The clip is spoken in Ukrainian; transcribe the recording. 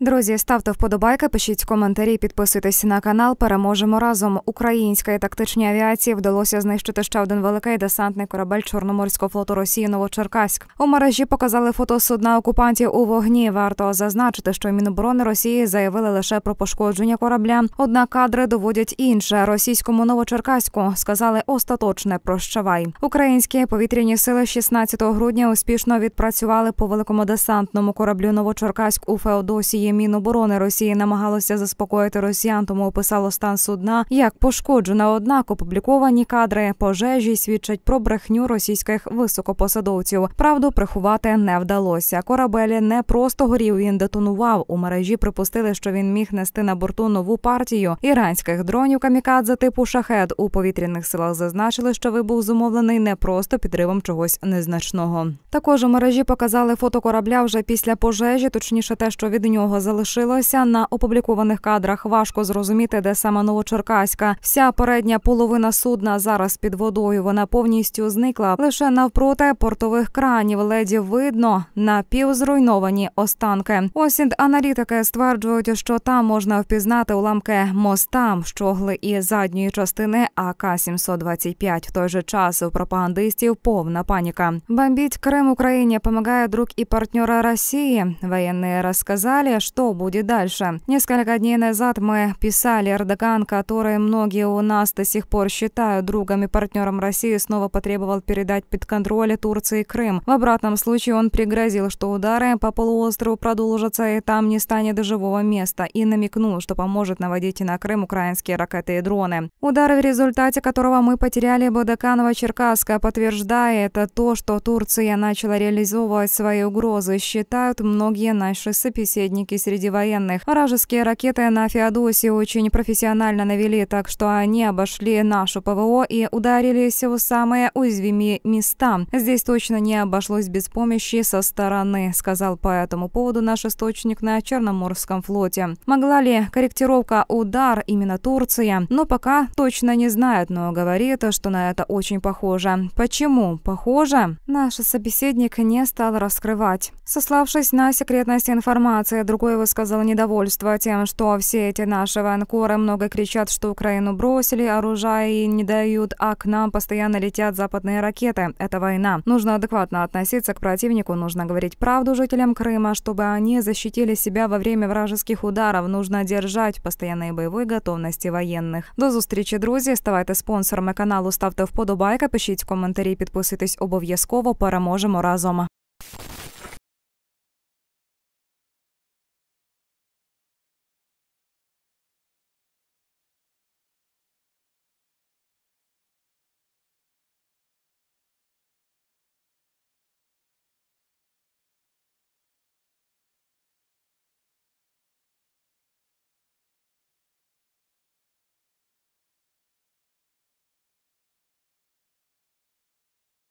Друзі, ставте вподобайки, пишіть коментарі, підписуйтесь на канал. Переможемо разом. Українській тактичній авіації вдалося знищити ще один великий десантний корабель Чорноморського флоту Росії Новочеркаськ. У мережі показали фото судна окупантів у вогні. Варто зазначити, що міноборони Росії заявили лише про пошкодження корабля. Однак кадри доводять інше. Російському новочеркаську сказали остаточне прощавай. Українські повітряні сили 16 грудня успішно відпрацювали по великому десантному кораблю Новочеркаськ у Феодосії. Росії Міноборони Росії намагалося заспокоїти росіян, тому описало стан судна як пошкоджена. Однак опубліковані кадри пожежі свідчать про брехню російських високопосадовців. Правду приховати не вдалося. Корабель не просто горів, він детонував. У мережі припустили, що він міг нести на борту нову партію іранських дронів камікадзе типу шахет у повітряних силах. Зазначили, що вибух зумовлений не просто підривом чогось незначного. Також у мережі показали фото корабля вже після пожежі, точніше, те, що від нього нього залишилося на опублікованих кадрах. Важко зрозуміти, де саме Новочеркаська. Вся передня половина судна зараз під водою. Вона повністю зникла лише навпроти портових кранів. Леді видно напівзруйновані останки. Осінь аналітики стверджують, що там можна впізнати уламки моста, щогли і задньої частини ак 725 В той же час у пропагандистів повна паніка. Бомбіть Крим Україні допомагає друг і партнера Росії. Воєнні розказали, что будет дальше. Несколько дней назад мы писали Эрдоган, который многие у нас до сих пор считают другом и партнером России, снова потребовал передать под контроль Турции Крым. В обратном случае он пригрозил, что удары по полуострову продолжатся и там не станет живого места, и намекнул, что поможет наводить на Крым украинские ракеты и дроны. Удар, в результате которого мы потеряли Бодоканово-Черкасска, подтверждает то, что Турция начала реализовывать свои угрозы, считают многие наши собеседники обстановки среди военных. Вражеские ракеты на Феодосии очень профессионально навели, так что они обошли нашу ПВО и ударились в самые уязвимые места. Здесь точно не обошлось без помощи со стороны, сказал по этому поводу наш источник на Черноморском флоте. Могла ли корректировка удар именно Турция? Но пока точно не знают, но говорит, что на это очень похоже. Почему похоже? Наш собеседник не стал раскрывать. Сославшись на секретность информации Другой Сухой высказал недовольство тем, что все эти наши военкоры много кричат, что Украину бросили, оружие и не дают, а к нам постоянно летят западные ракеты. Это война. Нужно адекватно относиться к противнику, нужно говорить правду жителям Крыма, чтобы они защитили себя во время вражеских ударов. Нужно держать постоянные боевые готовности военных. До встречи, друзья, Ставайте спонсорами каналу, ставте вподобайка, пишите комментарии, подписывайтесь, обов'язково. Переможемо разом.